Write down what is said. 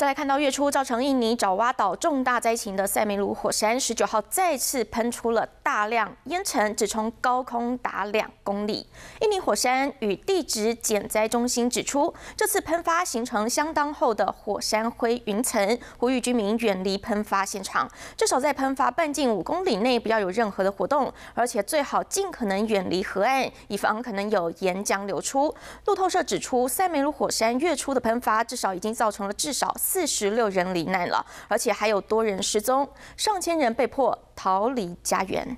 再来看到月初造成印尼爪哇岛重大灾情的塞梅鲁火山，十九号再次喷出了大量烟尘，直冲高空达两公里。印尼火山与地质减灾中心指出，这次喷发形成相当厚的火山灰云层，呼吁居民远离喷发现场，至少在喷发半径五公里内不要有任何的活动，而且最好尽可能远离河岸，以防可能有岩浆流出。路透社指出，塞梅鲁火山月初的喷发至少已经造成了至少。四十六人罹难了，而且还有多人失踪，上千人被迫逃离家园。